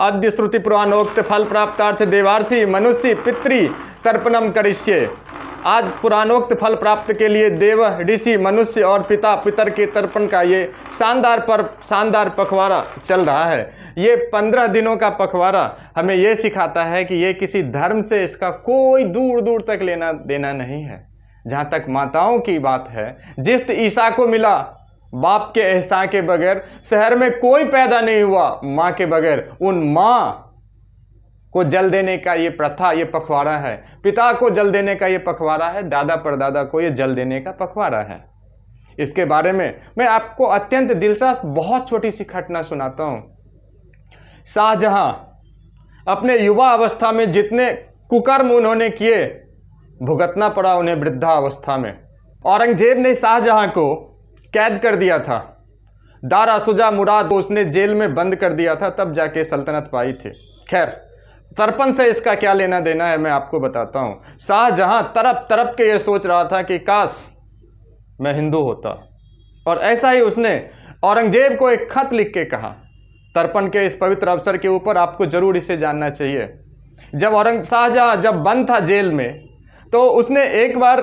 आद्य श्रुति पुराणोक्त फल प्राप्तार्थ देवार्षि मनुष्य पितृ तर्पणम करिष्य आज पुराणोक्त फल प्राप्त के लिए देव ऋषि मनुष्य और पिता पितर के तर्पण का ये शानदार पर शानदार पखवाड़ा चल रहा है ये पंद्रह दिनों का पखवाड़ा हमें ये सिखाता है कि ये किसी धर्म से इसका कोई दूर दूर तक लेना देना नहीं है जहाँ तक माताओं की बात है जिस ईसा को मिला बाप के एहसान के बगैर शहर में कोई पैदा नहीं हुआ माँ के बगैर उन माँ को जल देने का ये प्रथा ये पखवाड़ा है पिता को जल देने का ये पखवाड़ा है दादा परदादा को ये जल देने का पखवाड़ा है इसके बारे में मैं आपको अत्यंत दिलचस्प बहुत छोटी सी घटना सुनाता हूँ शाहजहाँ अपने युवा अवस्था में जितने कुकर्म उन्होंने किए भुगतना पड़ा उन्हें वृद्धावस्था में औरंगजेब ने शाहजहाँ को कैद कर दिया था दारा सुजा मुराद को उसने जेल में बंद कर दिया था तब जाके सल्तनत पाई थी खैर तरपन से इसका क्या लेना देना है मैं आपको बताता हूँ शाहजहाँ तरप तरप के ये सोच रहा था कि काश मैं हिंदू होता और ऐसा ही उसने औरंगजेब को एक खत लिख के कहा तर्पण के इस पवित्र अवसर के ऊपर आपको जरूर इसे जानना चाहिए जब औरंग शाहजहाँ जब बंद था जेल में तो उसने एक बार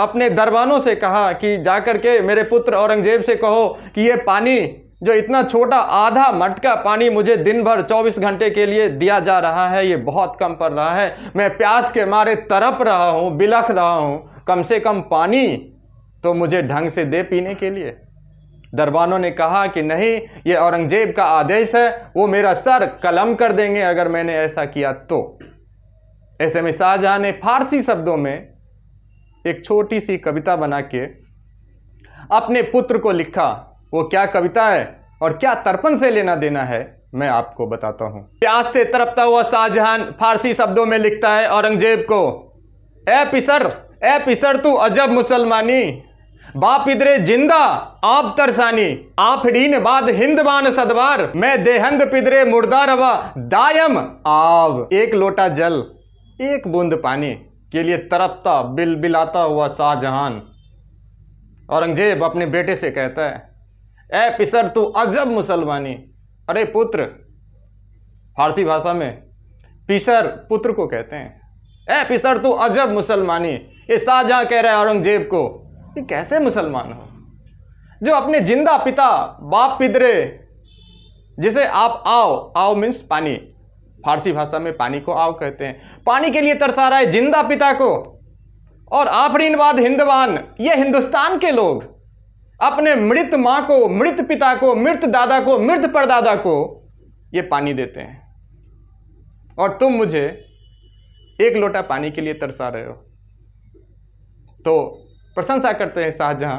अपने दरबानों से कहा कि जाकर के मेरे पुत्र औरंगजेब से कहो कि ये पानी जो इतना छोटा आधा मटका पानी मुझे दिन भर 24 घंटे के लिए दिया जा रहा है ये बहुत कम पड़ रहा है मैं प्यास के मारे तरप रहा हूँ बिलख रहा हूँ कम से कम पानी तो मुझे ढंग से दे पीने के लिए दरबानों ने कहा कि नहीं ये औरंगजेब का आदेश है वो मेरा सर कलम कर देंगे अगर मैंने ऐसा किया तो ऐसे में शाहजहाँ ने फारसी शब्दों में एक छोटी सी कविता बना के अपने पुत्र को लिखा वो क्या कविता है और क्या तर्पण से लेना देना है मैं आपको बताता हूं प्यास से तरपता हुआ शाहजहां फारसी शब्दों में लिखता है औरंगजेब को ए पिसर ए पिसर तू अजब मुसलमानी बाप इधरे जिंदा आप तरसानी आप डीन बाद हिंद बान सदवार मैं देहंद पिदरे मुर्दा रवा दायम आव एक लोटा जल एक बूंद पानी के लिए तरपता बिल बिलाता हुआ शाहजहान औरंगजेब अपने बेटे से कहता है ए पिसर तू अजब मुसलमानी अरे पुत्र फारसी भाषा में पिसर पुत्र को कहते हैं ए पिसर तू अजब मुसलमानी ये शाहजहां कह रहा है औरंगजेब को कि कैसे मुसलमान हो जो अपने जिंदा पिता बाप पिदरे जिसे आप आओ आओ मीन्स पानी फारसी भाषा में पानी को आव कहते हैं पानी के लिए तरसा रहा है जिंदा पिता को और आफरीनवाद हिंदवान ये हिंदुस्तान के लोग अपने मृत माँ को मृत पिता को मृत दादा को मृत परदादा को ये पानी देते हैं और तुम मुझे एक लोटा पानी के लिए तरसा रहे हो तो प्रशंसा करते हैं शाहजहाँ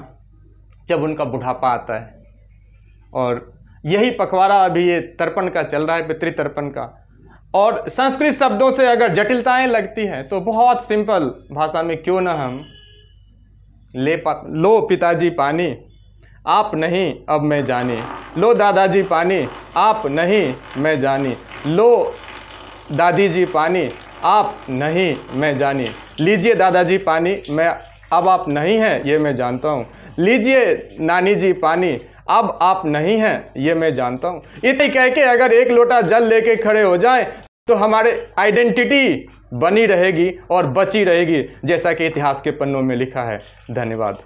जब उनका बुढ़ापा आता है और यही पखवाड़ा अभी ये तर्पण का चल रहा है पितृ तर्पण का और संस्कृत शब्दों से अगर जटिलताएं लगती हैं तो बहुत सिंपल भाषा में क्यों ना हम ले पा लो पिताजी पानी आप नहीं अब मैं जानी लो दादाजी पानी आप नहीं मैं जानी लो दादी जी पानी आप नहीं मैं जानी लीजिए दादाजी पानी मैं अब आप नहीं हैं ये मैं जानता हूँ लीजिए नानी जी पानी अब आप नहीं हैं ये मैं जानता हूँ इतने कह के अगर एक लोटा जल लेके खड़े हो जाए तो हमारे आइडेंटिटी बनी रहेगी और बची रहेगी जैसा कि इतिहास के पन्नों में लिखा है धन्यवाद